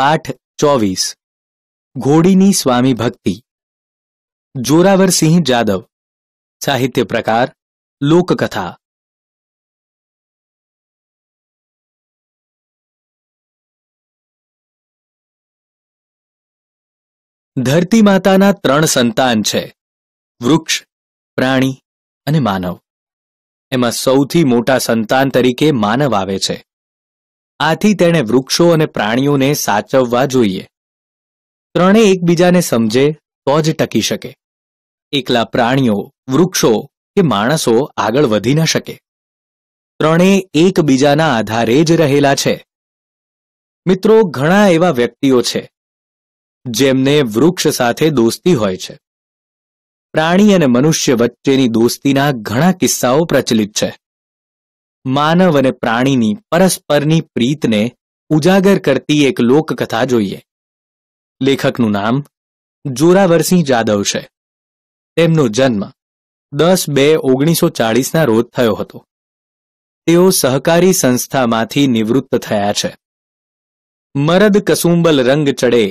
પાઠ ચોવીસ ઘોડીની સ્વામી ભક્તિ જોરાવરસિંહ જાદવ સાહિત્ય પ્રકાર લોકકથા ધરતી માતાના ત્રણ સંતાન છે વૃક્ષ પ્રાણી અને માનવ એમાં સૌથી મોટા સંતાન તરીકે માનવ આવે છે આથી તેણે વૃક્ષો અને પ્રાણીઓને સાચવવા જોઈએ ત્રણે એકબીજાને સમજે તો જ ટકી શકે એકલા પ્રાણીઓ વૃક્ષો કે માણસો આગળ વધી ન શકે ત્રણે એકબીજાના આધારે જ રહેલા છે મિત્રો ઘણા એવા વ્યક્તિઓ છે જેમને વૃક્ષ સાથે દોસ્તી હોય છે પ્રાણી અને મનુષ્ય વચ્ચેની દોસ્તીના ઘણા કિસ્સાઓ પ્રચલિત છે માનવ અને પ્રાણીની પરસ્પરની પ્રીતને ઉજાગર કરતી એક લોકકથા જોઈએ લેખકનું નામ જોરાવરસિંહ જાદવ છે તેમનો જન્મ દસ બે ઓગણીસો ચાળીસના રોજ થયો હતો તેઓ સહકારી સંસ્થામાંથી નિવૃત્ત થયા છે મરદ કસુંબલ રંગ ચડે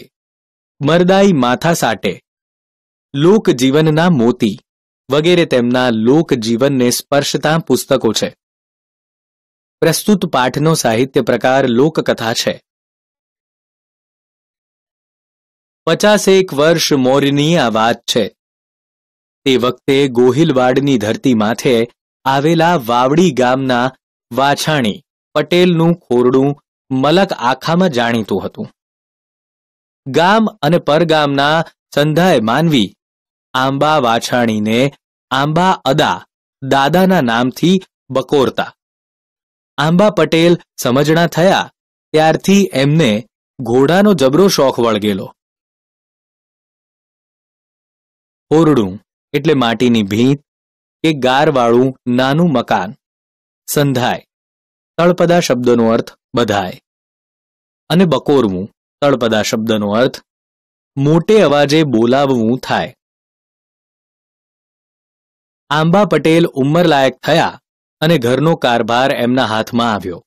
મરદાઈ માથા સાટે લોકજીવનના મોતી વગેરે તેમના લોકજીવનને સ્પર્શતા પુસ્તકો છે પ્રસ્તુત પાઠનો સાહિત્ય પ્રકાર લોકકથા છે પચાસેક વર્ષ મોરની આ વાત છે તે વખતે ગોહિલવાડની ધરતી માથે આવેલા વાવડી ગામના વાછાણી પટેલનું ખોરડું મલક આખામાં જાણીતું હતું ગામ અને પરગામના સંધાય માનવી આંબા વાછાણીને આંબા અદા દાદાના નામથી બકોરતા આંબા પટેલ સમજણા થયા ત્યારથી એમને ઘોડાનો જબરો શોખ વળગેલો ઓરડું એટલે માટીની ભીંત કે ગારવાળું નાનું મકાન સંધાય તળપદા શબ્દનો અર્થ બધાય અને બકોરવું તળપદા શબ્દનો અર્થ મોટે અવાજે બોલાવવું થાય આંબા પટેલ ઉંમરલાયક થયા અને ઘરનો કારભાર એમના હાથમાં આવ્યો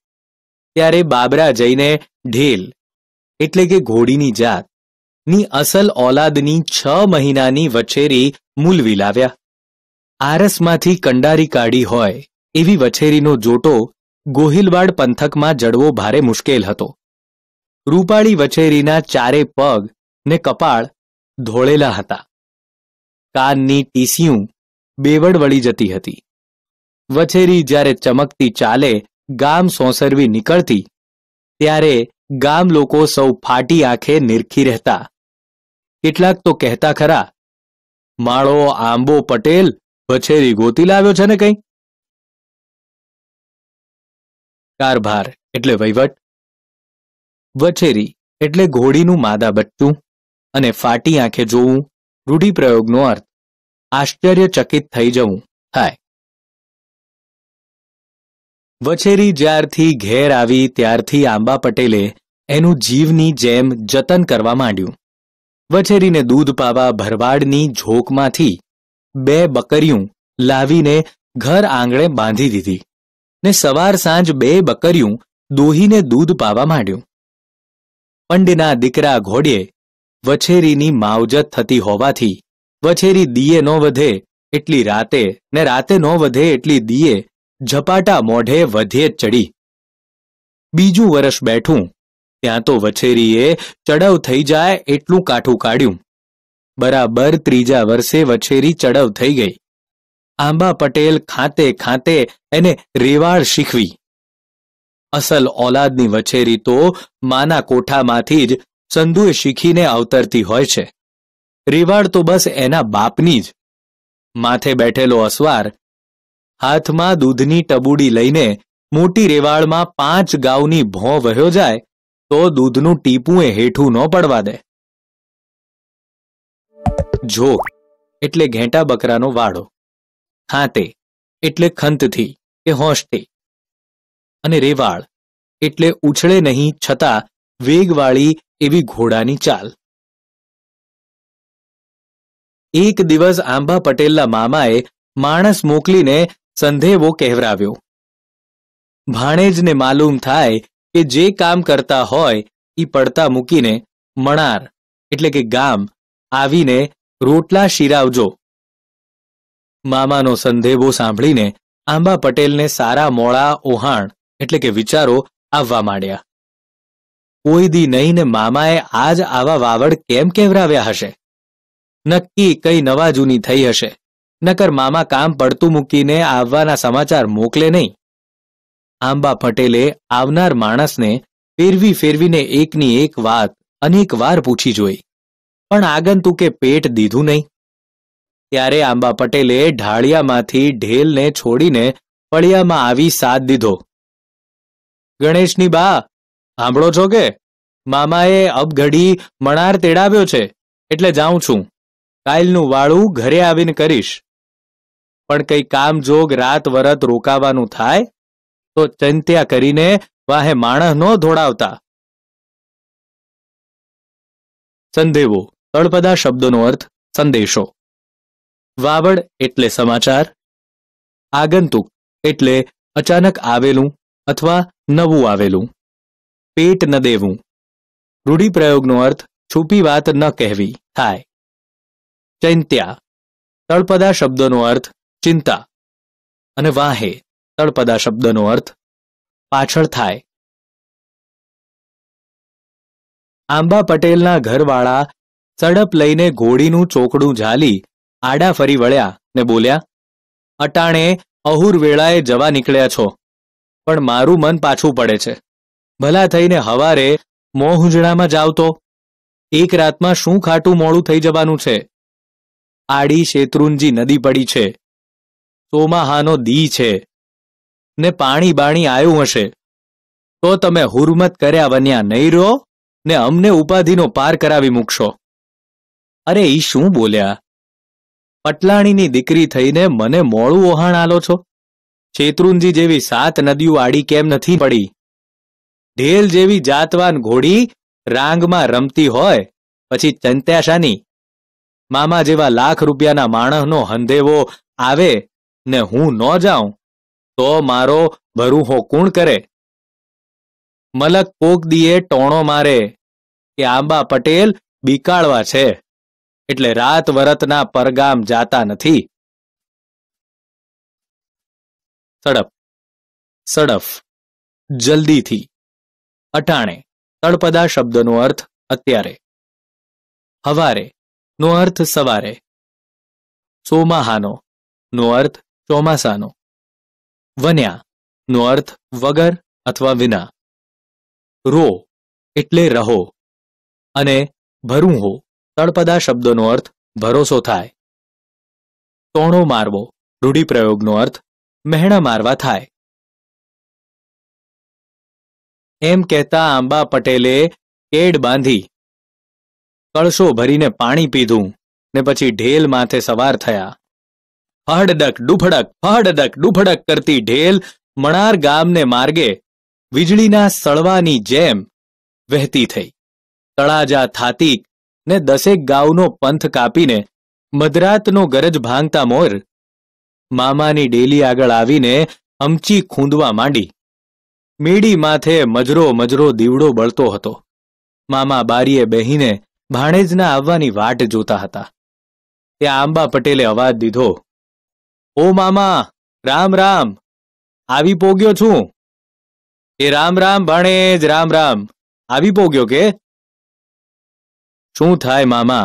ત્યારે બાબરા જઈને ઢેલ એટલે કે ઘોડીની જાત ની અસલ ઓલાદની છ મહિનાની વછેરી મૂલવી લાવ્યા આરસમાંથી કંડારી કાઢી હોય એવી વછેરીનો જોટો ગોહિલવાડ પંથકમાં જડવો ભારે મુશ્કેલ હતો રૂપાળી વછેરીના ચારે પગ ને કપાળ ધોળેલા હતા કાનની ટીસિયું બેવડ વળી જતી હતી વછેરી જ્યારે ચમકતી ચાલે ગામ સોંસરવી નીકળતી ત્યારે ગામ લોકો સૌ ફાટી આંખે નિરખી રહેતા કેટલાક તો કહેતા ખરા માળો આંબો પટેલ વછેરી ગોતી લાવ્યો છે ને કંઈ કારભાર એટલે વહીવટ વછેરી એટલે ઘોડીનું માદા બચ્ચું અને ફાટી આંખે જોવું રૂઢિપ્રયોગનો અર્થ આશ્ચર્યચકિત થઈ જવું થાય વછેરી જ્યારથી ઘેર આવી ત્યારથી આંબા પટેલે એનું જીવની જેમ જતન કરવા માંડ્યું વછેરીને દૂધ પાવા ભરવાડની ઝોકમાંથી બે બકરીયું લાવીને ઘર આંગણે બાંધી દીધી ને સવાર સાંજ બે બકરીયું દોહીને દૂધ પાવા માંડ્યું પંડના દીકરા ઘોડીએ વછેરીની માવજત થતી હોવાથી વછેરી દીએ ન વધે એટલી રાતે ને રાતે ન વધે એટલી દીએ ઝપાટા મોઢે વધે ચડી બીજું વર્ષ બેઠું ત્યાં તો વછેરીએ ચડવ થઈ જાય એટલું કાઠું કાઢ્યું બરાબર ત્રીજા વર્ષે વછેરી ચડવ થઈ ગઈ આંબા પટેલ ખાતે ખાતે એને રેવાળ શીખવી અસલ ઓલાદની વછેરી તો માના કોઠામાંથી જ સંધુએ શીખીને અવતરતી હોય છે રેવાળ તો બસ એના બાપની જ માથે બેઠેલો અસવાર હાથમાં દૂધની ટબુડી લઈને મોટી રેવાળમાં પાંચ ગાઉની ભો વહ્યો જાય તો દૂધનું ટીપું એ હેઠું ન પડવા દે જોક એટલે ઘેંટા બકરાનો વાડો ખાતે એટલે ખંતથી કે હોંશથી અને રેવાળ એટલે ઉછળે નહીં છતાં વેગવાળી એવી ઘોડાની ચાલ એક દિવસ આંબા પટેલના મામાએ માણસ મોકલીને સંધેવો કહેવરાવ્યો ભાણેજને માલુમ થાય કે જે કામ કરતા હોય એ પડતા મૂકીને મણાર એટલે કે ગામ આવીને રોટલા શિરાવજો મામાનો સંધેવો સાંભળીને આંબા પટેલને સારા મોળા ઓહાણ એટલે કે વિચારો આવવા માંડ્યા કોઈ દી નહીં ને મામાએ આજ આવા વાવડ કેમ કેવરાવ્યા હશે નક્કી કઈ નવા જૂની થઈ હશે નકર મામા કામ પડતું મૂકીને આવવાના સમાચાર મોકલે નહીં આંબા પટેલે આવનાર માણસને ફેરવી ફેરવીને એકની એક વાત અનેક વાર પૂછી જોઈ પણ આગંતુકે પેટ દીધું નહીં ત્યારે આંબા પટેલે ઢાળિયામાંથી ઢેલને છોડીને પળિયામાં આવી સાથ દીધો ગણેશની બા સાંભળો છો કે મામાએ અબઘડી મણાર તેડાવ્યો છે એટલે જાઉં છું કાયલનું વાળું ઘરે આવીને કરીશ પણ કઈ કામ જોગ રાતવરત રોકાવાનું થાય તો ચૈંત્યા કરીને વાહે માણહ નો દોડાવતા સંધેવો તળપદા શબ્દોનો અર્થ સંદેશો વાવડ એટલે સમાચાર આગંતુ એટલે અચાનક આવેલું અથવા નવુ આવેલું પેટ ન દેવું રૂડી પ્રયોગનો અર્થ ચૂપી વાત ન કહેવી થાય ચૈંત્યા તળપદા શબ્દોનો અર્થ ચિંતા અને વાહે તળપદા શબ્દનો અર્થ પાછળ થાય આંબા પટેલના ઘરવાળા સડપ લઈને ઘોડીનું ચોકડું ઝાલી આડા ફરી વળ્યા ને બોલ્યા અટાણે અહુર વેળાએ જવા નીકળ્યા છો પણ મારું મન પાછું પડે છે ભલા થઈને હવારે મોહુંજણામાં જાવ તો એક રાતમાં શું ખાટું મોડું થઈ જવાનું છે આડી શેત્રુંજી નદી પડી છે સોમાહાનો દી છે ને પાણી બાણી આવ્યું હશે તો તમે હુરમત કર્યા વન્યા નહીં રહો ને અમને ઉપાધિનો પાર કરાવી મૂકશો અરે ઈ શું બોલ્યા પટલાણીની દીકરી થઈને મને મોડું ઓહાણ આલો છો શેત્રુંજી જેવી સાત નદીઓ આડી કેમ નથી પડી ઢેલ જેવી જાતવાન ઘોડી રાંગમાં રમતી હોય પછી ચંત્યાશાની મામા જેવા લાખ રૂપિયાના માણસનો હંધેવો આવે ને હું ન જાઉં તો મારો ભરૂહો કોણ કરે મલક કોક દીએ ટોણો મારે કે આંબા પટેલ બીકાળવા છે એટલે રાત વરતના પરગામ જાતા નથી સડપ સડફ જલ્દીથી અટાણે તળપદા શબ્દનો અર્થ અત્યારે હવારે નો અર્થ સવારે સોમાહાનો નો અર્થ ચોમાસાનો વન્યા નો અર્થ વગર અથવા વિના રો એટલે રહો અને ભરું હો તળપદા શબ્દોનો અર્થ ભરોસો થાય તોણો મારવો રૂઢિપ્રયોગનો અર્થ મહેણા મારવા થાય એમ કહેતા આંબા પટેલે કેડ બાંધી કળશો ભરીને પાણી પીધું ને પછી ઢેલ માથે સવાર થયા હડડક ડુફડક હડડક ડુફડક કરતી ઢેલ મણાર ગામને માર્ગે વીજળીના સળવાની જેમ વહેતી થઈ તળાજા થાતી ને દસેક ગાઉનો પંથ કાપીને મધરાતનો ગરજ ભાંગતા મોર મામાની ડેલી આગળ આવીને અમચી ખૂંદવા માંડી મેડી માથે મજરો મજરો દીવડો બળતો હતો મામા બારીએ બેહીને ભાણેજના આવવાની વાટ જોતા હતા ત્યાં આંબા પટેલે અવાજ દીધો ઓ મામા રામ રામ આવી પોગ્યો છું એ રામ રામ ભણે જ રામ રામ આવી પોગ્યો કે શું થાય મામા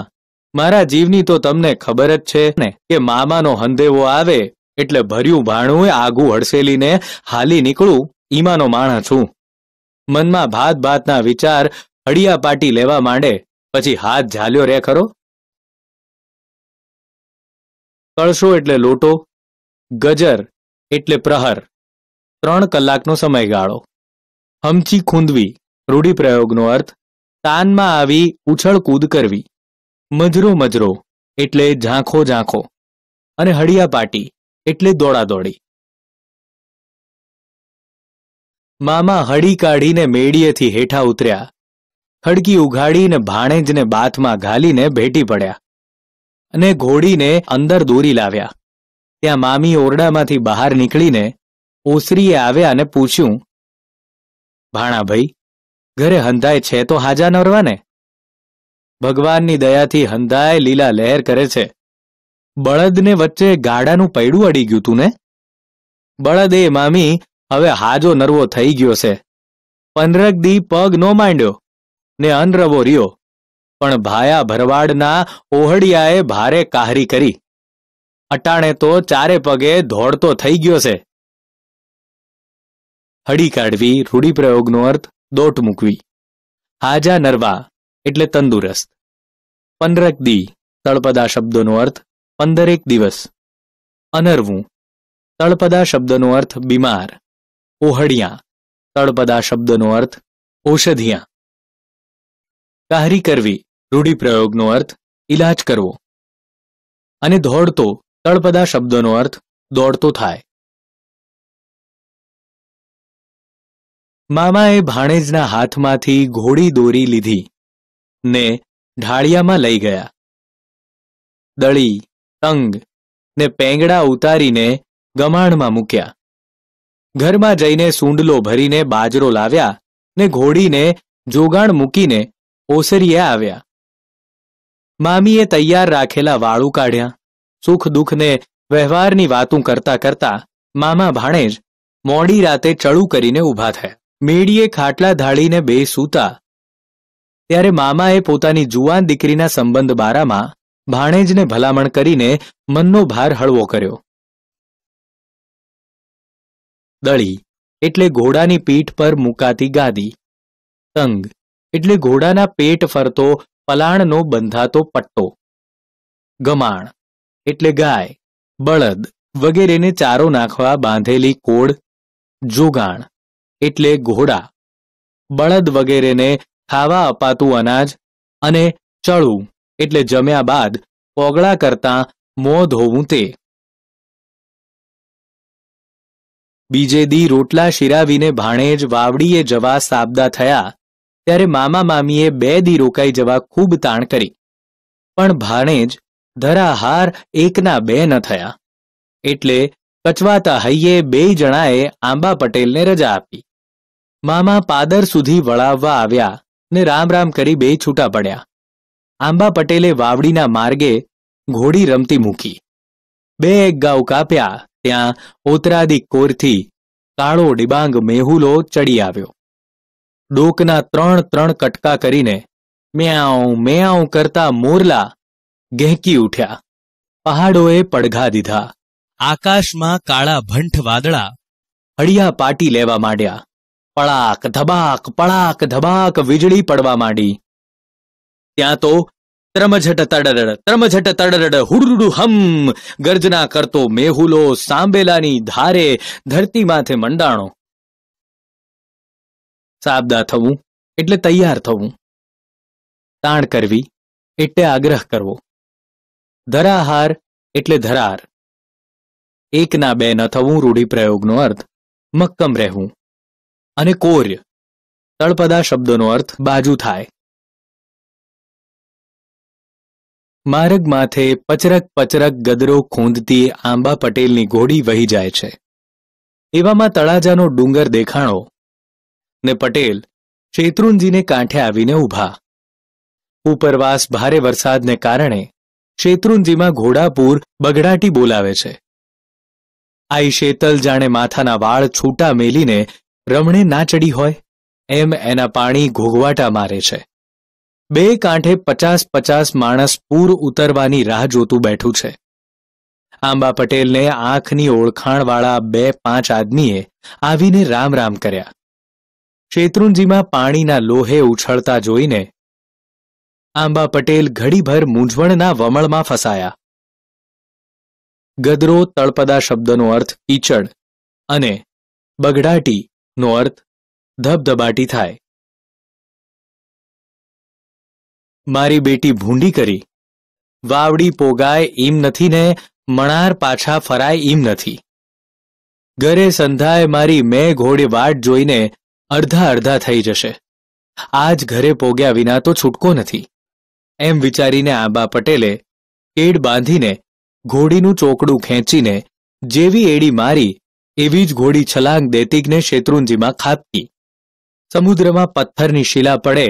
મારા જીવની તો તમને ખબર જ છે ને કે મામાનો હંધેવો આવે એટલે ભર્યું ભાણું આગું હડસેલીને હાલી નીકળું ઈમાનો માણા છું મનમાં ભાત ભાતના વિચાર હળિયા પાટી લેવા માંડે પછી હાથ ઝાલ્યો રે ખરો કળશો એટલે લોટો ગજર એટલે પ્રહર ત્રણ કલાકનો સમયગાળો હમચી ખૂંદવી રૂઢિપ્રયોગનો અર્થ તાનમાં આવી ઉછળકૂદ કરવી મજરો મજરો એટલે ઝાંખો ઝાંખો અને હળિયા પાટી એટલે દોડાદોડી મામા હળી કાઢીને મેડીએથી હેઠા ઉતર્યા ખડકી ઉઘાડીને ભાણેજને બાથમાં ઘાલીને ભેટી પડ્યા અને ઘોડીને અંદર દોરી લાવ્યા ત્યાં મામી ઓરડામાંથી બહાર નીકળીને ઓસરીએ આવ્યા અને પૂછ્યું ભાણાભાઈ ઘરે હંધાય છે તો હાજા નરવાને ભગવાનની દયાથી હંધાય લીલા લહેર કરે છે બળદને વચ્ચે ગાડાનું પૈડું અડી ગયું તું ને બળદ એ મામી હવે હાજો નરવો થઈ ગયો છે પંદરક દી પગ નો માંડ્યો ને અનરવો રહ્યો પણ ભાયા ભરવાડના ઓહડિયાએ ભારે કાહરી કરી અટાણે તો ચારે પગે ધોડતો થઈ ગયો છે હડી કાઢવી રૂઢિપ્રયોગનો અર્થ દોટ મૂકવી હાજા નરવા એટલે તંદુરસ્ત પંદરક દી તળપદા શબ્દોનો અર્થ પંદરેક દિવસ અનરવું તળપદા શબ્દનો અર્થ બીમાર ઓહડિયા તળપદા શબ્દનો અર્થ ઔષધિયા કાહરી કરવી રૂઢિપ્રયોગનો અર્થ ઇલાજ કરવો અને ધોડતો તળપદા શબ્દનો અર્થ દોડતો થાય મામાએ ભાણેજના હાથમાંથી ઘોડી દોરી લીધી ને ઢાળિયામાં લઈ ગયા દળી તંગ ને પેંગડા ઉતારીને ગમાણમાં મૂક્યા ઘરમાં જઈને સૂંડલો ભરીને બાજરો લાવ્યા ને ઘોડીને જોગાણ મૂકીને ઓસરીએ આવ્યા મામીએ તૈયાર રાખેલા વાળું કાઢ્યા સુખ દુઃખને વ્યવહારની વાતો કરતા કરતા મામા ભાણેજ મોડી રાતે ચળુ કરીને ઊભા થયા મેડીએ ખાટલા ધાળીને બે સૂતા ત્યારે મામાએ પોતાની જુવાન દીકરીના સંબંધ બારામાં ભાણેજને ભલામણ કરીને મનનો ભાર હળવો કર્યો દળી એટલે ઘોડાની પીઠ પર મુકાતી ગાદી તંગ એટલે ઘોડાના પેટ ફરતો પલાણનો બંધાતો પટ્ટો ગમાણ એટલે ગાય બળદ વગેરેને ચારો નાખવા બાંધેલી કોડ જોગાણ એટલે ઘોડા બળદ વગેરેને ખાવા અપાતું અનાજ અને ચળું એટલે જમ્યા બાદ પોગળા કરતા મોં ધોવું તે બીજે દી રોટલા શિરાવીને ભાણેજ વાવડીએ જવા સાબદા થયા ત્યારે મામા મામીએ બે દી રોકાઈ જવા ખૂબ તાણ કરી પણ ભાણેજ ધરાહાર એકના બે ન થયા એટલે કચવાતા હૈયે બે જણાએ આંબા પટેલને રજા આપી મામા પાદર સુધી વળાવવા આવ્યા ને રામ રામ કરી બે છૂટા પડ્યા આંબા પટેલે વાવડીના માર્ગે ઘોડી રમતી મૂકી બે એક ગાઉ કાપ્યા ત્યાં ઓતરાદી કોરથી કાળો ડિબાંગ મેહુલો ચડી આવ્યો ડોકના ત્રણ ત્રણ કટકા કરીને મેઆઉ મેઆઉ કરતા મોરલા ગહેકી ઉઠ્યા પહાડોએ પડઘા દીધા આકાશમાં કાળા ભંઠ વાદળા હળિયા પાટી લેવા માંડ્યા પળાક ધબાક પળાક ધબાક વીજળી પડવા માંડી ત્યાં તો ત્રમઝટ તડરડ ત્રમઝટ તડરડ હુડુડુ હમ ગર્જના કરતો મેહુલો સાંબેલાની ધારે ધરતી માથે મંડાણો સાબદા થવું એટલે તૈયાર થવું તાણ કરવી એટલે આગ્રહ કરવો ધરાહાર એટલે ધરાર એકના બે ન થવું રૂઢિપ્રયોગનો અર્થ મક્કમ રહેવું અને કોર્ય તળપદા શબ્દનો અર્થ બાજુ થાય માર્ગ માથે પચરક પચરક ગદરો ખૂંદતી આંબા પટેલની ઘોડી વહી જાય છે એવામાં તળાજાનો ડુંગર દેખાણો ને પટેલ શેત્રુંજીને કાંઠે આવીને ઊભા ઉપરવાસ ભારે વરસાદને કારણે શેત્રુંજીમાં ઘોડાપુર બગડાટી બોલાવે છે આઈ શેતલ જાણે માથાના વાળ છૂટા મેલીને રમણે ના ચડી હોય એમ એના પાણી ઘોઘવાટા મારે છે બે કાંઠે પચાસ પચાસ માણસ પૂર ઉતરવાની રાહ જોતું બેઠું છે આંબા પટેલને આંખની ઓળખાણવાળા બે પાંચ આદમીએ આવીને રામ રામ કર્યા શેત્રુંજીમાં પાણીના લોહે ઉછળતા જોઈને આંબા પટેલ ઘડીભર મૂંઝવણના વમળમાં ફસાયા ગદરો તળપદા શબ્દનો અર્થ કીચડ અને બગડાટી નો અર્થ ધબધબાટી થાય મારી બેટી ભૂંડી કરી વાવડી પોગાય ઈમ નથી ને મણાર પાછા ફરાય ઈમ નથી ઘરે સંધાય મારી મેં ઘોડે વાટ જોઈને અડધા અડધા થઈ જશે આજ ઘરે પોગ્યા વિના તો છૂટકો નથી એમ વિચારીને આંબા પટેલે એડ બાંધીને ઘોડીનું ચોકડું ખેંચીને જેવી એડી મારી એવી જ ઘોડી છલાંગ દેતીગને શેત્રુંજીમાં ખાપકી સમુદ્રમાં પથ્થરની શિલા પડે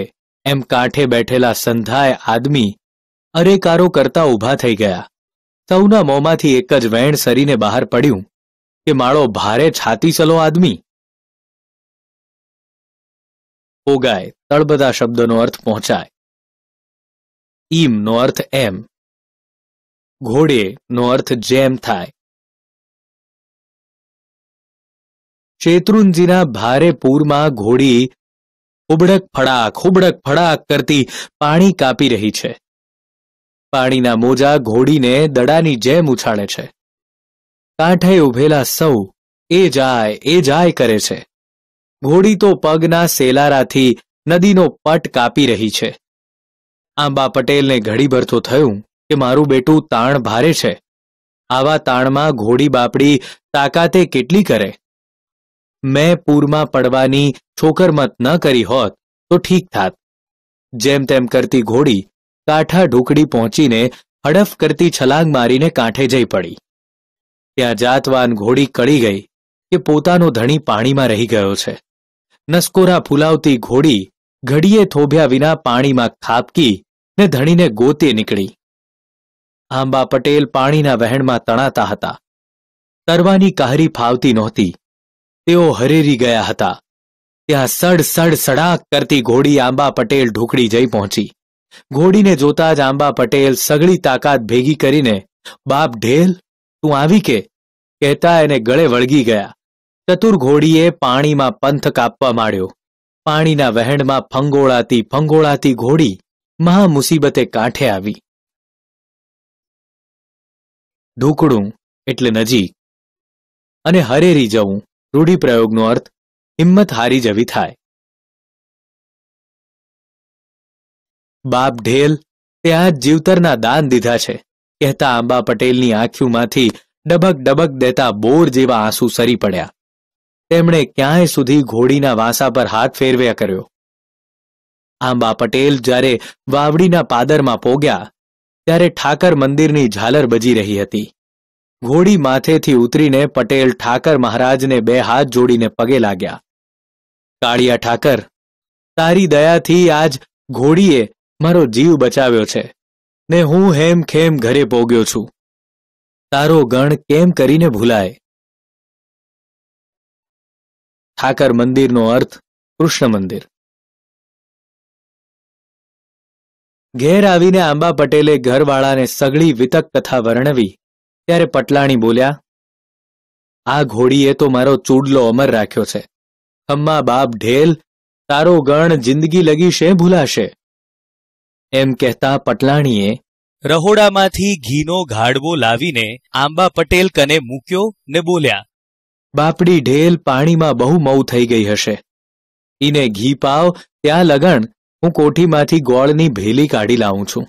એમ કાંઠે બેઠેલા સંધાય આદમી અરેકારો કરતા ઊભા થઈ ગયા સૌના મોંમાંથી એક જ વેણ સરીને બહાર પડ્યું કે માળો ભારે છાતી ચલો આદમી ઓગાય તળબદા શબ્દનો અર્થ પહોંચાય ઈમ નો અર્થ એમ ઘોડે નો અર્થ જેમ થાય શેત્રુંજીના ભારે પૂરમાં ઘોડી ઉબડક ફડાક ઉબડક ફડાક કરતી પાણી કાપી રહી છે પાણીના મોજા ઘોડીને દડાની જેમ ઉછાળે છે કાંઠે ઉભેલા સૌ એ જાય એ જાય કરે છે ઘોડી તો પગના સેલારાથી નદીનો પટ કાપી રહી છે આંબા પટેલને ઘડીભર તો થયું કે મારું બેટું તાણ ભારે છે આવા તાણમાં ઘોડી બાપડી તાકાતે કેટલી કરે મેં પૂરમાં પડવાની છોકરમત ન કરી હોત તો ઠીક થાત જેમ તેમ કરતી ઘોડી કાંઠા ઢુકડી પહોંચીને હડફ કરતી છલાંગ મારીને કાંઠે જઈ પડી ત્યાં જાતવાન ઘોડી કળી ગઈ કે પોતાનો ધણી પાણીમાં રહી ગયો છે નસકોરા ફુલાવતી ઘોડી ઘડીએ થોભ્યા વિના પાણીમાં ખાબકી ને ધણીને ગોતે નીકળી આંબા પટેલ પાણીના વહેણમાં તણાતા હતા તરવાની કાહરી ફાવતી નહોતી તેઓ હરેરી ગયા હતા ત્યાં સડ સડ સડાક કરતી ઘોડી આંબા પટેલ ઢુકડી જઈ પહોંચી ઘોડીને જોતા જ આંબા પટેલ સગળી તાકાત ભેગી કરીને બાપ ઢેલ તું આવી કે કહેતા એને ગળે વળગી ગયા ચતુર ઘોડીએ પાણીમાં પંથ કાપવા માંડ્યો પાણીના વહેણમાં ફંગોળાતી ફંગોળાતી ઘોડી મહામુસીબતે કાંઠે આવી ઢૂકડું એટલે નજીક અને હરેરી જવું રૂઢિપ્રયોગનો અર્થ હિંમત હારી જવી થાય બાપ ઢેલ તે આ જીવતરના દાન દીધા છે કહેતા આંબા પટેલની આંખીમાંથી ડબક ડબક દેતા બોર જેવા આંસુ સરી પડ્યા તેમણે ક્યાંય સુધી ઘોડીના વાંસા પર હાથ ફેરવ્યા કર્યો આંબા પટેલ જ્યારે વાવડીના પાદરમાં પોગ્યા ત્યારે ઠાકર મંદિરની ઝાલર બજી રહી હતી ઘોડી માથેથી ઉતરીને પટેલ ઠાકર મહારાજને બે હાથ જોડીને પગે લાગ્યા કાળિયા ઠાકર તારી દયાથી આજ ઘોડીએ મારો જીવ બચાવ્યો છે ને હું હેમ ખેમ ઘરે પોગ્યો છું તારો ગણ કેમ કરીને ભૂલાય ઠાકર મંદિરનો અર્થ કૃષ્ણ મંદિર ઘેર આવીને આંબા પટેલે ઘરવાળાને સઘળી વિતક કથા વર્ણવી ત્યારે પટલાણી બોલ્યા આ ઘોડીએ તો મારો ચૂડલો અમર રાખ્યો છે ખમ્મા બાપ ઢેલ તારો ગણ જિંદગી લગી છે ભૂલાશે એમ કહેતા પટલાણીએ રહોડામાંથી ઘીનો ઘાડવો લાવીને આંબા પટેલ કને મૂક્યો ને બોલ્યા બાપડી ઢેલ પાણીમાં બહુ મઉ થઈ ગઈ હશે ઈને ઘી પાવ ત્યાં લગણ હું કોઠીમાંથી ગોળની ભેલી કાઢી લાવું છું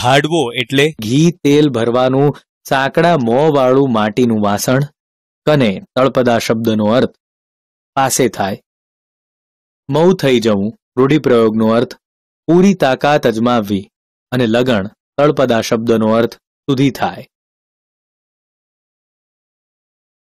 ઘાડવો એટલે ઘી તેલ ભરવાનું સાંકડા વાળું માટીનું વાસણ કને તળપદા શબ્દનો અર્થ પાસે થાય મઉ થઈ જવું રૂઢિપ્રયોગનો અર્થ પૂરી તાકાત અજમાવવી અને લગણ તળપદા શબ્દનો અર્થ સુધી થાય